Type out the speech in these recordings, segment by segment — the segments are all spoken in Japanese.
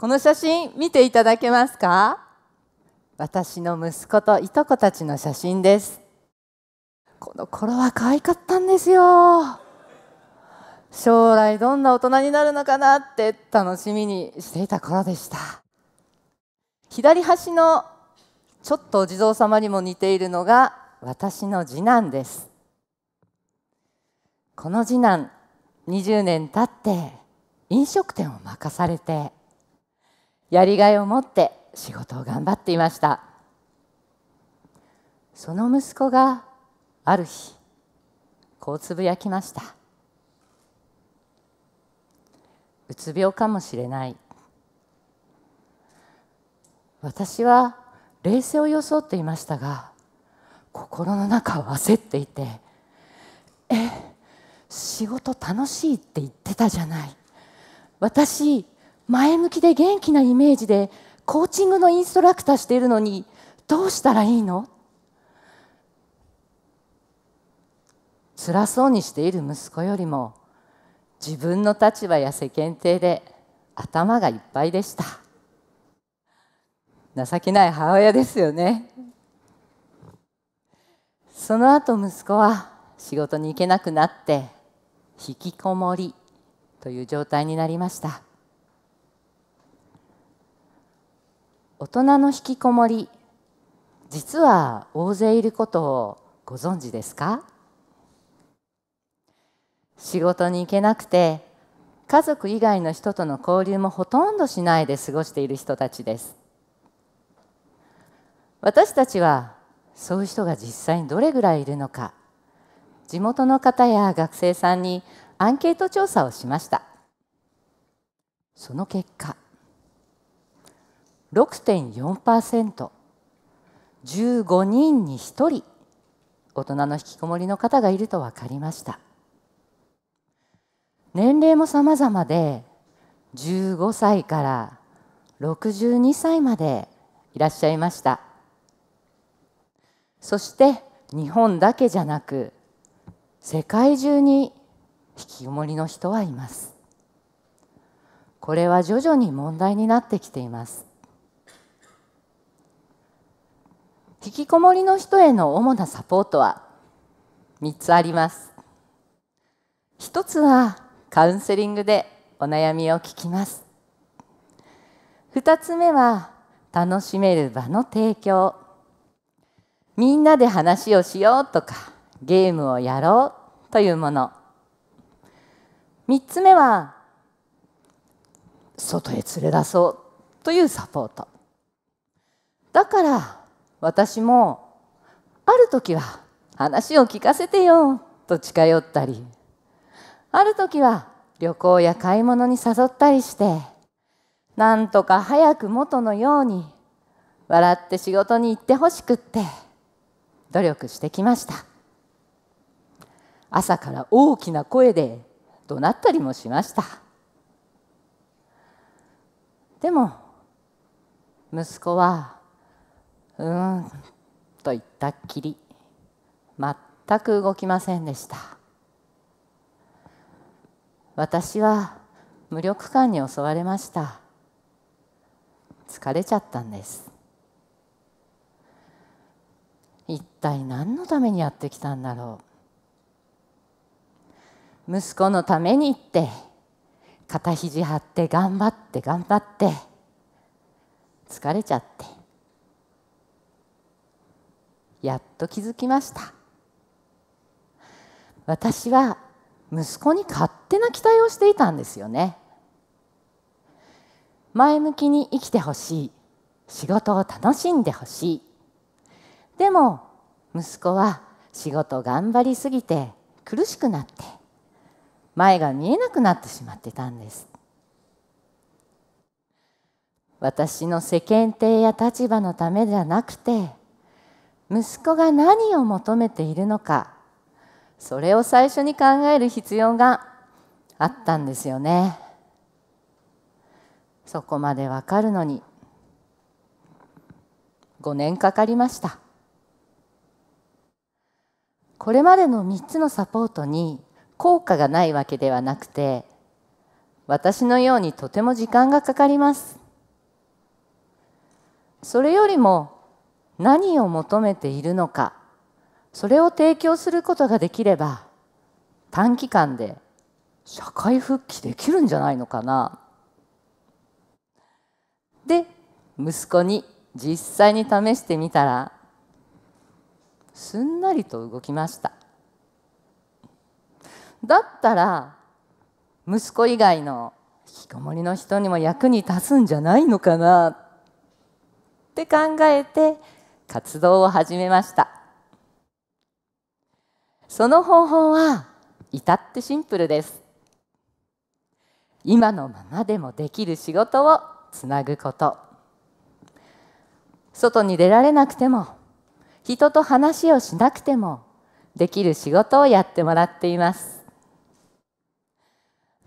この写真見ていただけますか私の息子といとこたちの写真ですこの頃は可愛かったんですよ将来どんな大人になるのかなって楽しみにしていた頃でした左端のちょっとお地蔵様にも似ているのが私の次男ですこの次男20年経って飲食店を任されてやりがいを持って仕事を頑張っていましたその息子がある日こうつぶやきましたうつ病かもしれない私は冷静を装っていましたが心の中を焦っていてえ仕事楽しいって言ってたじゃない私前向きで元気なイメージでコーチングのインストラクターしているのにどうしたらいいの辛そうにしている息子よりも自分の立場や世間体で頭がいっぱいでした情けない母親ですよねその後息子は仕事に行けなくなって引きこもりという状態になりました大人の引きこもり実は大勢いることをご存知ですか仕事に行けなくて家族以外の人との交流もほとんどしないで過ごしている人たちです私たちはそういう人が実際にどれぐらいいるのか地元の方や学生さんにアンケート調査をしましたその結果 6.4%15 人に1人大人の引きこもりの方がいると分かりました年齢も様々で15歳から62歳までいらっしゃいましたそして日本だけじゃなく世界中に引きこもりの人はいますこれは徐々に問題になってきています引きこもりの人への主なサポートは3つあります1つはカウンセリングでお悩みを聞きます2つ目は楽しめる場の提供みんなで話をしようとかゲームをやろうというもの3つ目は外へ連れ出そうというサポートだから私もある時は話を聞かせてよと近寄ったりある時は旅行や買い物に誘ったりしてなんとか早く元のように笑って仕事に行ってほしくって努力してきました朝から大きな声で怒鳴ったりもしましたでも息子はうーんと言ったっきり全く動きませんでした私は無力感に襲われました疲れちゃったんです一体何のためにやってきたんだろう息子のためにって肩肘張って頑張って頑張って疲れちゃってやっと気づきました私は息子に勝手な期待をしていたんですよね前向きに生きてほしい仕事を楽しんでほしいでも息子は仕事頑張りすぎて苦しくなって前が見えなくなってしまってたんです私の世間体や立場のためじゃなくて息子が何を求めているのかそれを最初に考える必要があったんですよねそこまでわかるのに5年かかりましたこれまでの3つのサポートに効果がないわけではなくて私のようにとても時間がかかりますそれよりも何を求めているのかそれを提供することができれば短期間で社会復帰できるんじゃないのかなで息子に実際に試してみたらすんなりと動きましただったら息子以外の引きこもりの人にも役に立つんじゃないのかなって考えて活動を始めましたその方法は至ってシンプルです今のままでもできる仕事をつなぐこと外に出られなくても人と話をしなくてもできる仕事をやってもらっています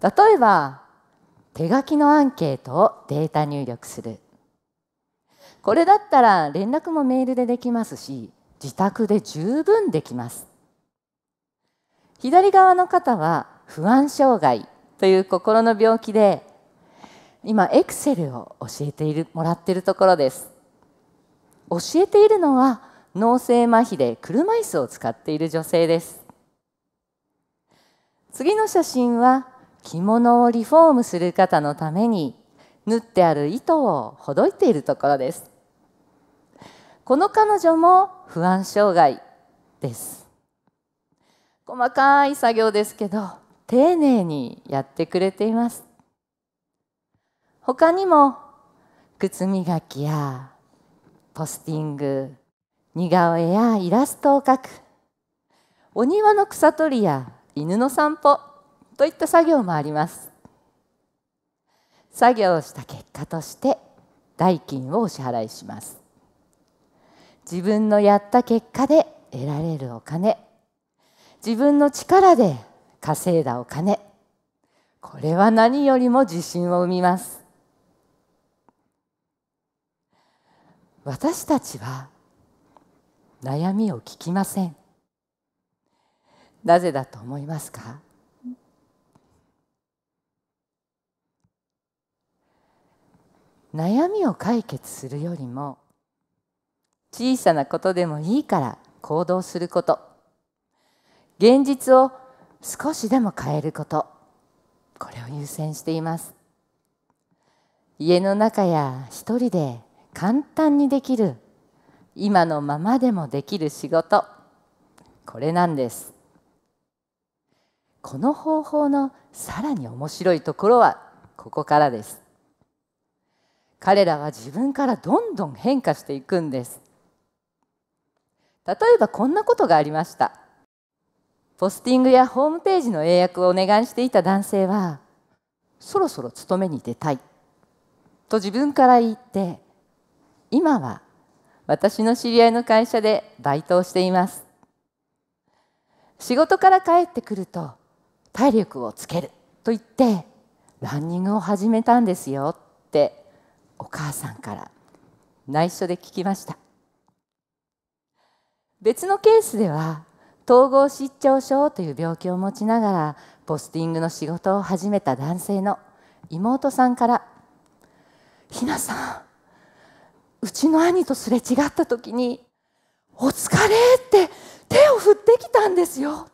例えば手書きのアンケートをデータ入力するこれだったら連絡もメールでできますし自宅で十分できます左側の方は不安障害という心の病気で今エクセルを教えているもらっているところです教えているのは脳性麻痺で車椅子を使っている女性です次の写真は着物をリフォームする方のために縫ってある糸をほどいているところですこの彼女も不安障害です細かい作業ですけど丁寧にやってくれています他にも靴磨きやポスティング似顔絵やイラストを描くお庭の草取りや犬の散歩といった作業もあります作業をした結果として代金をお支払いします自分のやった結果で得られるお金自分の力で稼いだお金これは何よりも自信を生みます私たちは悩みを聞きませんなぜだと思いますか悩みを解決するよりも小さなことでもいいから行動すること現実を少しでも変えることこれを優先しています家の中や一人で簡単にできる今のままでもできる仕事これなんですこの方法のさらに面白いところはここからです彼らは自分からどんどん変化していくんです例えばこんなことがありましたポスティングやホームページの英訳をお願いしていた男性はそろそろ勤めに出たいと自分から言って今は私の知り合いの会社でバイトをしています仕事から帰ってくると体力をつけると言ってランニングを始めたんですよってお母さんから内緒で聞きました別のケースでは統合失調症という病気を持ちながらポスティングの仕事を始めた男性の妹さんから「ひなさんうちの兄とすれ違った時に「お疲れ」って手を振ってきたんですよ。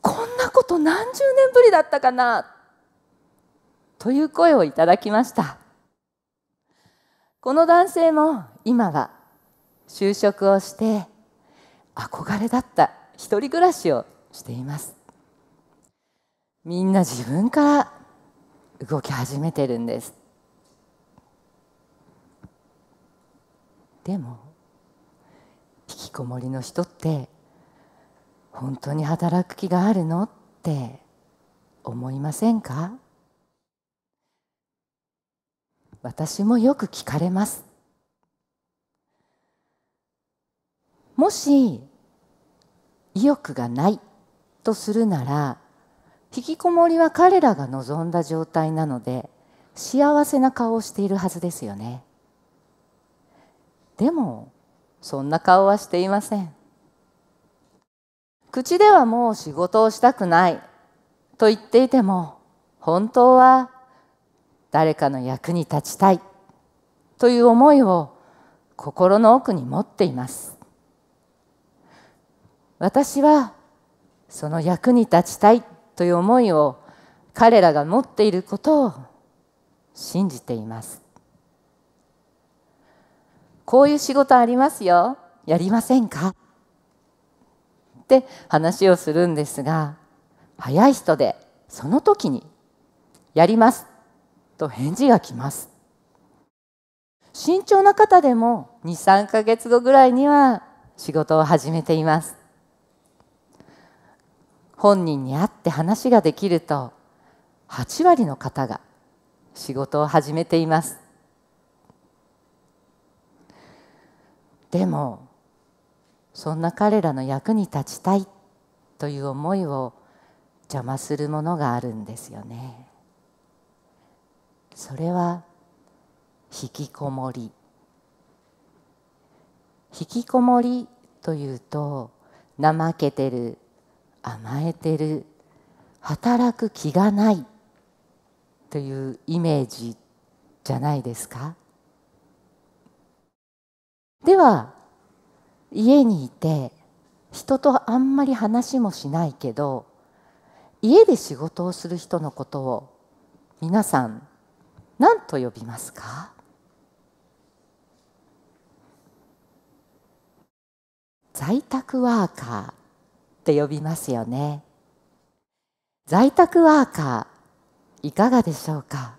こんなこと何十年ぶりだったかなという声をいただきましたこの男性も今は就職をして憧れだった一人暮らしをしていますみんな自分から動き始めてるんですでも引きこもりの人って本当に働く気があるのって思いませんか私もよく聞かれますもし意欲がないとするなら引きこもりは彼らが望んだ状態なので幸せな顔をしているはずですよねでもそんな顔はしていません口ではもう仕事をしたくないと言っていても本当は誰かの役に立ちたいという思いを心の奥に持っています私はその役に立ちたいという思いを彼らが持っていることを信じていますこういう仕事ありますよやりませんかって話をするんですが早い人でその時に「やります」と返事が来ます慎重な方でも23か月後ぐらいには仕事を始めています本人に会って話ができると8割の方が仕事を始めていますでもそんな彼らの役に立ちたいという思いを邪魔するものがあるんですよねそれは引きこもり引きこもりというと怠けてる甘えてる働く気がないというイメージじゃないですかでは家にいて人とあんまり話もしないけど家で仕事をする人のことを皆さん何と呼びますか在宅ワーカーって呼びますよね在宅ワーカーいかがでしょうか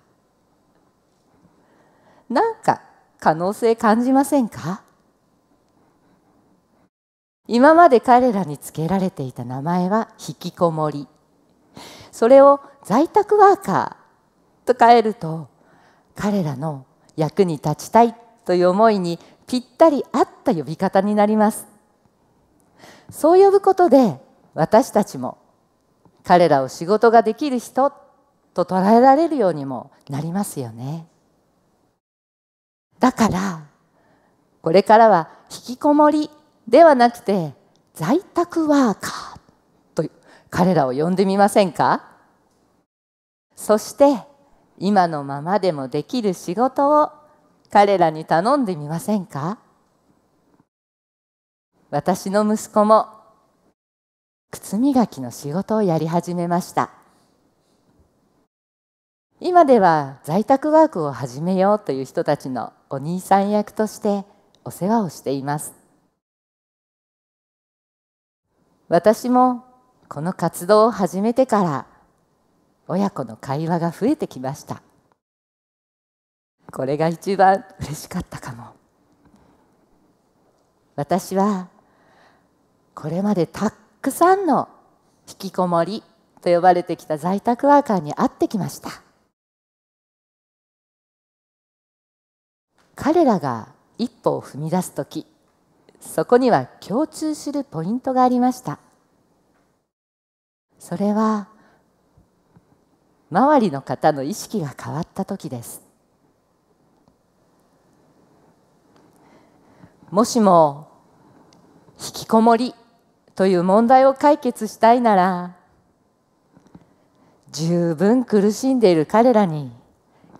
なんか可能性感じませんか今まで彼らにつけられていた名前は引きこもりそれを在宅ワーカーと変えると彼らの役に立ちたいという思いにぴったり合った呼び方になりますそう呼ぶことで私たちも彼らを仕事ができる人と捉えられるようにもなりますよね。だからこれからは引きこもりではなくて在宅ワーカーと彼らを呼んでみませんかそして今のままでもできる仕事を彼らに頼んでみませんか私の息子も靴磨きの仕事をやり始めました今では在宅ワークを始めようという人たちのお兄さん役としてお世話をしています私もこの活動を始めてから親子の会話が増えてきましたこれが一番嬉しかったかも私はこれまでたくさんの引きこもりと呼ばれてきた在宅ワーカーに会ってきました彼らが一歩を踏み出す時そこには共通するポイントがありましたそれは周りの方の意識が変わった時ですもしも引きこもりという問題を解決したいなら十分苦しんでいる彼らに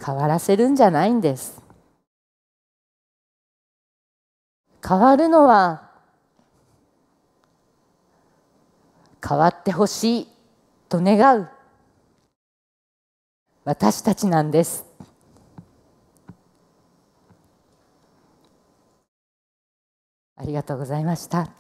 変わらせるんじゃないんです変わるのは変わってほしいと願う私たちなんですありがとうございました。